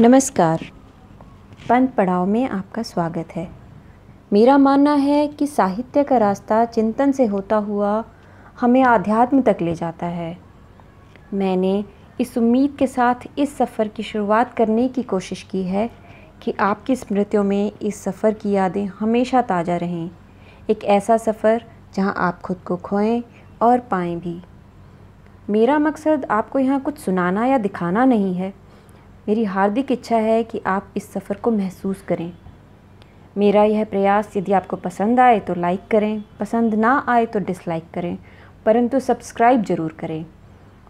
नमस्कार पंथ पढ़ाव में आपका स्वागत है मेरा मानना है कि साहित्य का रास्ता चिंतन से होता हुआ हमें आध्यात्म तक ले जाता है मैंने इस उम्मीद के साथ इस सफ़र की शुरुआत करने की कोशिश की है कि आपकी स्मृतियों में इस सफ़र की यादें हमेशा ताज़ा रहें एक ऐसा सफ़र जहां आप खुद को खोएं और पाएं भी मेरा मकसद आपको यहाँ कुछ सुनाना या दिखाना नहीं है मेरी हार्दिक इच्छा है कि आप इस सफ़र को महसूस करें मेरा यह प्रयास यदि आपको पसंद आए तो लाइक करें पसंद ना आए तो डिसलाइक करें परंतु सब्सक्राइब ज़रूर करें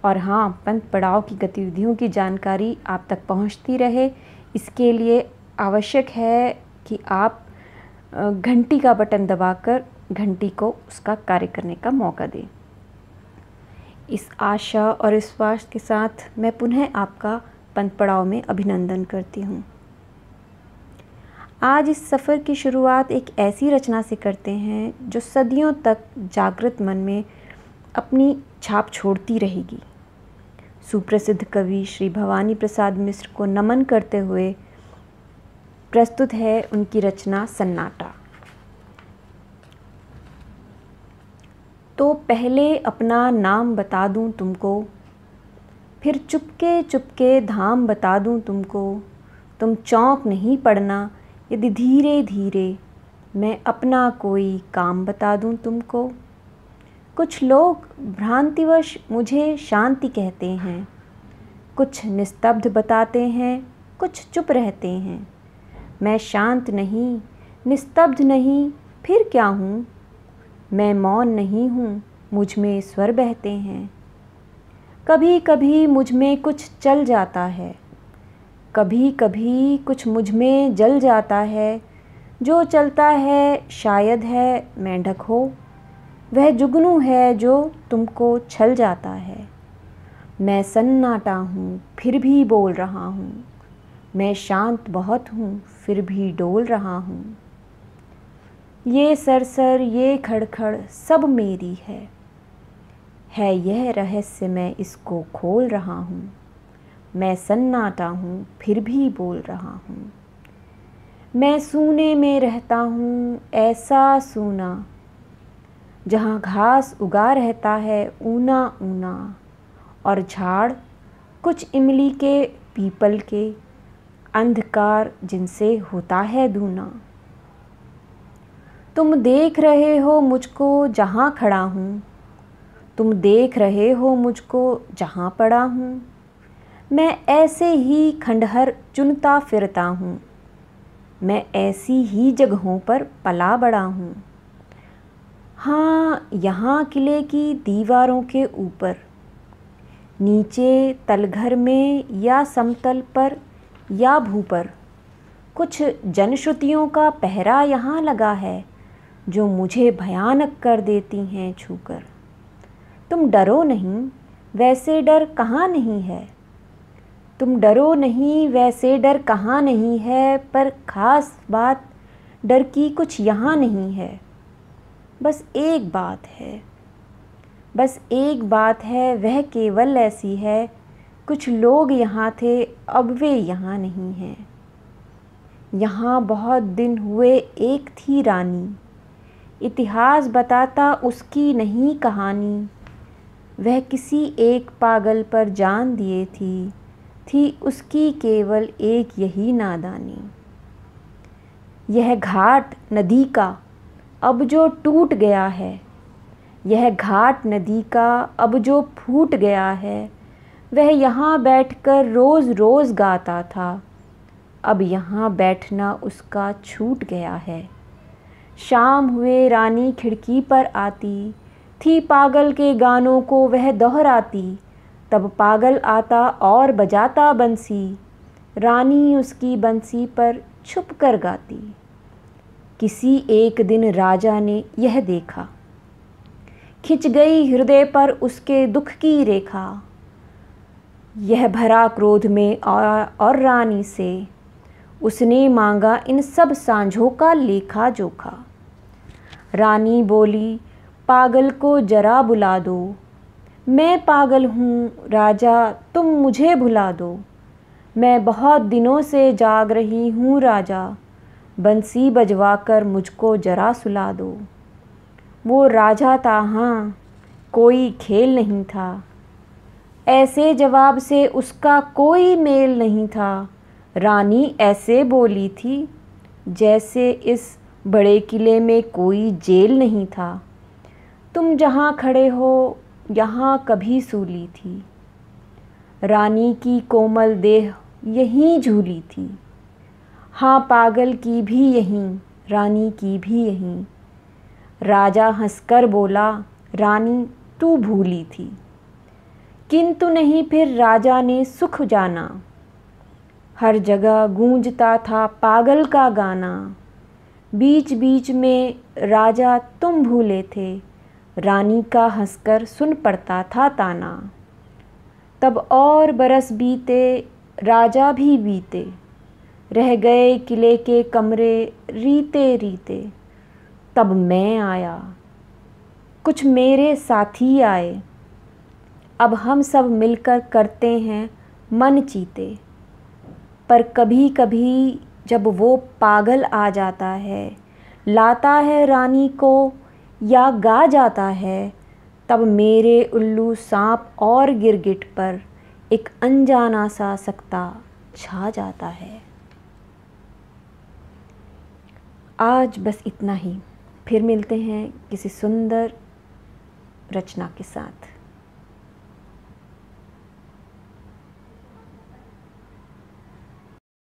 और हाँ पंथ पड़ाव की गतिविधियों की जानकारी आप तक पहुँचती रहे इसके लिए आवश्यक है कि आप घंटी का बटन दबाकर घंटी को उसका कार्य करने का मौका दें इस आशा और विश्वास के साथ मैं पुनः आपका पंत पड़ाव में अभिनंदन करती हूँ आज इस सफ़र की शुरुआत एक ऐसी रचना से करते हैं जो सदियों तक जागृत मन में अपनी छाप छोड़ती रहेगी सुप्रसिद्ध कवि श्री भवानी प्रसाद मिश्र को नमन करते हुए प्रस्तुत है उनकी रचना सन्नाटा तो पहले अपना नाम बता दूं तुमको फिर चुपके चुपके धाम बता दूँ तुमको तुम चौंक नहीं पड़ना यदि धीरे धीरे मैं अपना कोई काम बता दूँ तुमको कुछ लोग भ्रांतिवश मुझे शांति कहते हैं कुछ निस्तब्ध बताते हैं कुछ चुप रहते हैं मैं शांत नहीं निस्तब्ध नहीं फिर क्या हूँ मैं मौन नहीं हूँ मुझ में स्वर बहते हैं कभी कभी मुझ में कुछ चल जाता है कभी कभी कुछ मुझ में जल जाता है जो चलता है शायद है मेंढक हो वह जुगनू है जो तुमको छल जाता है मैं सन्नाटा हूँ फिर भी बोल रहा हूँ मैं शांत बहुत हूँ फिर भी डोल रहा हूँ ये सरसर ये खड़खड़ सब मेरी है है यह रहस्य मैं इसको खोल रहा हूँ मैं सन्नाटा हूँ फिर भी बोल रहा हूँ मैं सूने में रहता हूँ ऐसा सूना जहाँ घास उगा रहता है ऊना ऊना और झाड़ कुछ इमली के पीपल के अंधकार जिनसे होता है धूना तुम देख रहे हो मुझको जहाँ खड़ा हूँ तुम देख रहे हो मुझको जहाँ पड़ा हूँ मैं ऐसे ही खंडहर चुनता फिरता हूँ मैं ऐसी ही जगहों पर पला बड़ा हूँ हाँ यहाँ किले की दीवारों के ऊपर नीचे तलघर में या समतल पर या भू पर कुछ जनश्रुतियों का पहरा यहाँ लगा है जो मुझे भयानक कर देती हैं छूकर तुम डरो नहीं वैसे डर कहाँ नहीं है तुम डरो नहीं वैसे डर कहाँ नहीं है पर ख़ास बात डर की कुछ यहाँ नहीं है बस एक बात है बस एक बात है वह केवल ऐसी है कुछ लोग यहाँ थे अब वे यहाँ नहीं हैं यहाँ बहुत दिन हुए एक थी रानी इतिहास बताता उसकी नहीं कहानी वह किसी एक पागल पर जान दिए थी थी उसकी केवल एक यही नादानी यह घाट नदी का अब जो टूट गया है यह घाट नदी का अब जो फूट गया है वह यहाँ बैठकर रोज़ रोज़ गाता था अब यहाँ बैठना उसका छूट गया है शाम हुए रानी खिड़की पर आती थी पागल के गानों को वह दोहराती तब पागल आता और बजाता बंसी रानी उसकी बंसी पर छुप कर गाती किसी एक दिन राजा ने यह देखा खिंच गई हृदय पर उसके दुख की रेखा यह भरा क्रोध में और रानी से उसने मांगा इन सब सांझों का लेखा जोखा रानी बोली पागल को जरा बुला दो मैं पागल हूँ राजा तुम मुझे भुला दो मैं बहुत दिनों से जाग रही हूँ राजा बंसी बजवा कर मुझको जरा सुला दो वो राजा था हाँ कोई खेल नहीं था ऐसे जवाब से उसका कोई मेल नहीं था रानी ऐसे बोली थी जैसे इस बड़े किले में कोई जेल नहीं था तुम जहाँ खड़े हो यहाँ कभी सूली थी रानी की कोमल देह यहीं झूली थी हाँ पागल की भी यहीं रानी की भी यहीं राजा हंसकर बोला रानी तू भूली थी किंतु नहीं फिर राजा ने सुख जाना हर जगह गूंजता था पागल का गाना बीच बीच में राजा तुम भूले थे रानी का हंसकर सुन पड़ता था ताना तब और बरस बीते राजा भी बीते रह गए किले के कमरे रीते रीते तब मैं आया कुछ मेरे साथी आए अब हम सब मिलकर करते हैं मन चीते पर कभी कभी जब वो पागल आ जाता है लाता है रानी को या गा जाता है तब मेरे उल्लू सांप और गिरगिट पर एक अनजाना सा सकता छा जाता है आज बस इतना ही फिर मिलते हैं किसी सुंदर रचना के साथ